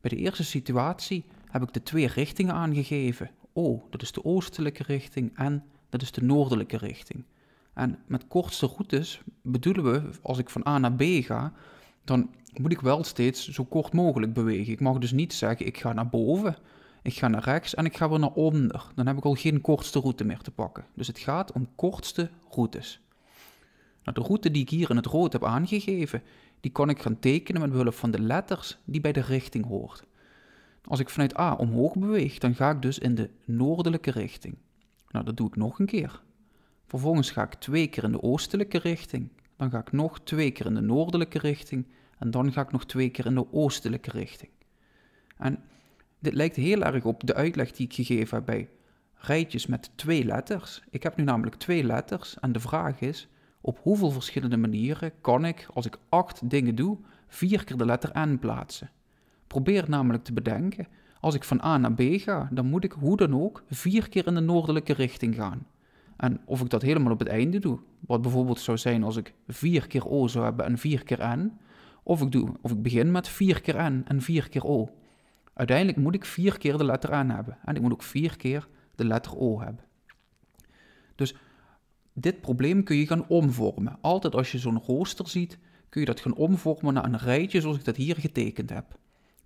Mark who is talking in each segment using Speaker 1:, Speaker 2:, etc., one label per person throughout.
Speaker 1: Bij de eerste situatie heb ik de twee richtingen aangegeven. O, dat is de oostelijke richting en dat is de noordelijke richting. En met kortste routes bedoelen we, als ik van A naar B ga, dan moet ik wel steeds zo kort mogelijk bewegen. Ik mag dus niet zeggen, ik ga naar boven, ik ga naar rechts en ik ga weer naar onder. Dan heb ik al geen kortste route meer te pakken. Dus het gaat om kortste routes. Nou, de route die ik hier in het rood heb aangegeven, die kan ik gaan tekenen met behulp van de letters die bij de richting hoort. Als ik vanuit A omhoog beweeg, dan ga ik dus in de noordelijke richting. Nou, dat doe ik nog een keer. Vervolgens ga ik twee keer in de oostelijke richting. Dan ga ik nog twee keer in de noordelijke richting. En dan ga ik nog twee keer in de oostelijke richting. En dit lijkt heel erg op de uitleg die ik gegeven heb bij rijtjes met twee letters. Ik heb nu namelijk twee letters en de vraag is, op hoeveel verschillende manieren kan ik, als ik acht dingen doe, vier keer de letter N plaatsen? Probeer namelijk te bedenken, als ik van A naar B ga, dan moet ik hoe dan ook vier keer in de noordelijke richting gaan. En of ik dat helemaal op het einde doe, wat bijvoorbeeld zou zijn als ik vier keer O zou hebben en vier keer N, of ik, doe, of ik begin met vier keer N en vier keer O. Uiteindelijk moet ik vier keer de letter N hebben en ik moet ook vier keer de letter O hebben. Dus dit probleem kun je gaan omvormen. Altijd als je zo'n rooster ziet, kun je dat gaan omvormen naar een rijtje zoals ik dat hier getekend heb.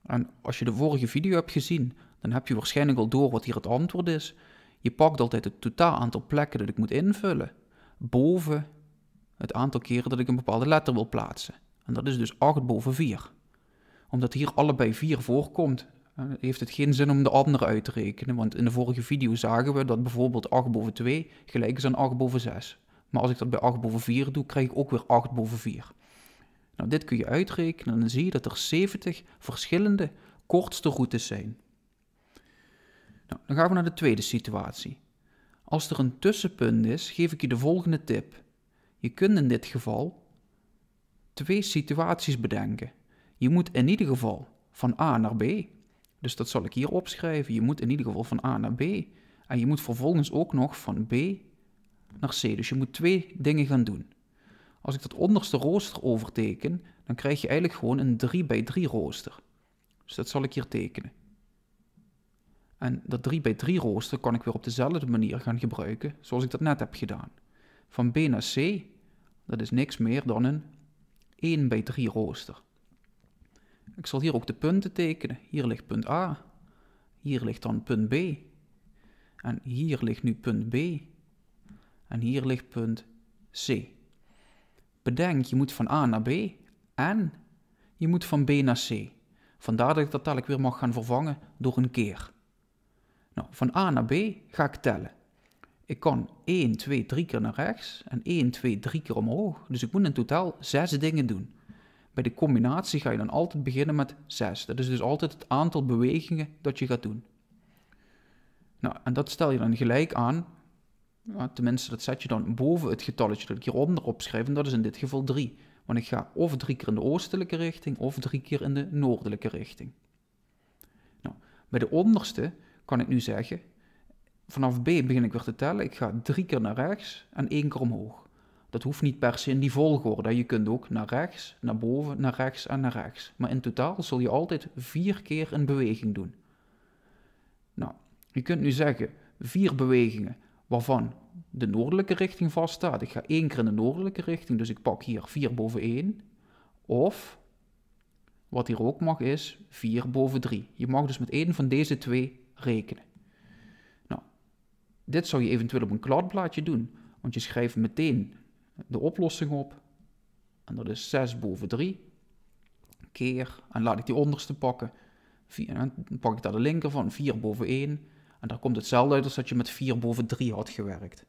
Speaker 1: En als je de vorige video hebt gezien, dan heb je waarschijnlijk al door wat hier het antwoord is. Je pakt altijd het totaal aantal plekken dat ik moet invullen, boven het aantal keren dat ik een bepaalde letter wil plaatsen. En dat is dus 8 boven 4. Omdat hier allebei 4 voorkomt, eh, heeft het geen zin om de andere uit te rekenen. Want in de vorige video zagen we dat bijvoorbeeld 8 boven 2 gelijk is aan 8 boven 6. Maar als ik dat bij 8 boven 4 doe, krijg ik ook weer 8 boven 4. Nou, dit kun je uitrekenen en dan zie je dat er 70 verschillende kortste routes zijn. Nou, dan gaan we naar de tweede situatie. Als er een tussenpunt is, geef ik je de volgende tip. Je kunt in dit geval twee situaties bedenken. Je moet in ieder geval van A naar B dus dat zal ik hier opschrijven. Je moet in ieder geval van A naar B. En je moet vervolgens ook nog van B naar C. Dus je moet twee dingen gaan doen. Als ik dat onderste rooster overteken, dan krijg je eigenlijk gewoon een 3 bij 3 rooster. Dus dat zal ik hier tekenen. En dat 3 bij 3 rooster kan ik weer op dezelfde manier gaan gebruiken zoals ik dat net heb gedaan. Van B naar C, dat is niks meer dan een 1 bij 3 rooster. Ik zal hier ook de punten tekenen. Hier ligt punt A. Hier ligt dan punt B. En hier ligt nu punt B. En hier ligt punt C. Bedenk, je moet van A naar B en je moet van B naar C. Vandaar dat ik dat telk weer mag gaan vervangen door een keer. Nou, van A naar B ga ik tellen. Ik kan 1, 2, 3 keer naar rechts en 1, 2, 3 keer omhoog. Dus ik moet in totaal 6 dingen doen. Bij de combinatie ga je dan altijd beginnen met 6. Dat is dus altijd het aantal bewegingen dat je gaat doen. Nou, en dat stel je dan gelijk aan, tenminste dat zet je dan boven het getalletje dat ik hieronder opschrijf, en dat is in dit geval 3. Want ik ga of drie keer in de oostelijke richting, of drie keer in de noordelijke richting. Nou, bij de onderste kan ik nu zeggen, vanaf B begin ik weer te tellen, ik ga drie keer naar rechts en één keer omhoog. Dat hoeft niet per se in die volgorde. Je kunt ook naar rechts, naar boven, naar rechts en naar rechts. Maar in totaal zul je altijd vier keer een beweging doen. Nou, je kunt nu zeggen, vier bewegingen waarvan de noordelijke richting vaststaat. Ik ga één keer in de noordelijke richting, dus ik pak hier vier boven 1. Of, wat hier ook mag, is 4 boven 3. Je mag dus met één van deze twee rekenen. Nou, dit zou je eventueel op een kladblaadje doen, want je schrijft meteen de oplossing op. En dat is 6 boven 3 keer. En laat ik die onderste pakken. dan pak ik daar de linker van 4 boven 1. En daar komt hetzelfde uit als dat je met 4 boven 3 had gewerkt.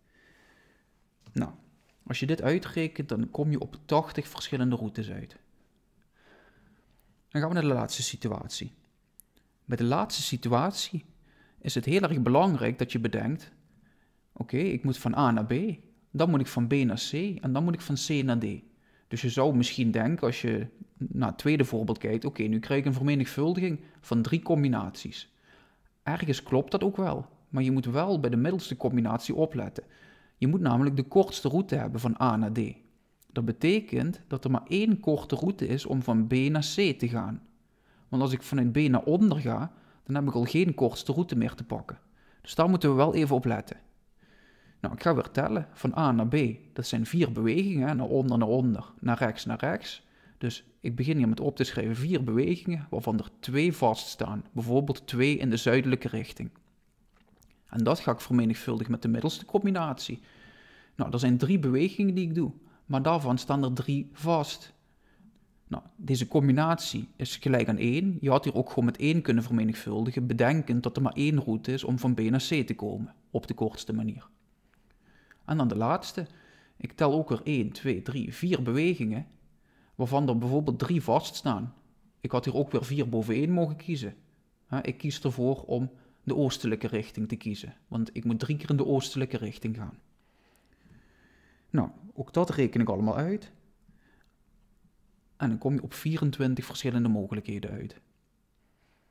Speaker 1: Nou, als je dit uitrekent, dan kom je op 80 verschillende routes uit. Dan gaan we naar de laatste situatie. Bij de laatste situatie is het heel erg belangrijk dat je bedenkt: oké, ik moet van A naar B. Dan moet ik van B naar C en dan moet ik van C naar D. Dus je zou misschien denken, als je naar het tweede voorbeeld kijkt, oké, nu krijg ik een vermenigvuldiging van drie combinaties. Ergens klopt dat ook wel, maar je moet wel bij de middelste combinatie opletten. Je moet namelijk de kortste route hebben van A naar D. Dat betekent dat er maar één korte route is om van B naar C te gaan. Want als ik vanuit B naar onder ga, dan heb ik al geen kortste route meer te pakken. Dus daar moeten we wel even op letten. Nou, ik ga weer tellen van A naar B. Dat zijn vier bewegingen, naar onder, naar onder, naar rechts, naar rechts. Dus ik begin hier met op te schrijven vier bewegingen, waarvan er twee vaststaan. Bijvoorbeeld twee in de zuidelijke richting. En dat ga ik vermenigvuldigen met de middelste combinatie. Nou, er zijn drie bewegingen die ik doe, maar daarvan staan er drie vast. Nou, deze combinatie is gelijk aan 1. Je had hier ook gewoon met 1 kunnen vermenigvuldigen, bedenkend dat er maar één route is om van B naar C te komen, op de kortste manier. En dan de laatste. Ik tel ook er 1, 2, 3, 4 bewegingen, waarvan er bijvoorbeeld 3 vaststaan. Ik had hier ook weer 4 boven mogen kiezen. Ik kies ervoor om de oostelijke richting te kiezen, want ik moet drie keer in de oostelijke richting gaan. Nou, ook dat reken ik allemaal uit. En dan kom je op 24 verschillende mogelijkheden uit.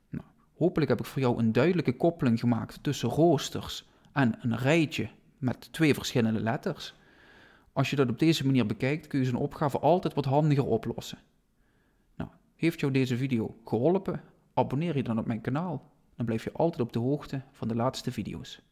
Speaker 1: Nou, hopelijk heb ik voor jou een duidelijke koppeling gemaakt tussen roosters en een rijtje met twee verschillende letters. Als je dat op deze manier bekijkt, kun je zo'n opgave altijd wat handiger oplossen. Nou, heeft jou deze video geholpen? Abonneer je dan op mijn kanaal. Dan blijf je altijd op de hoogte van de laatste video's.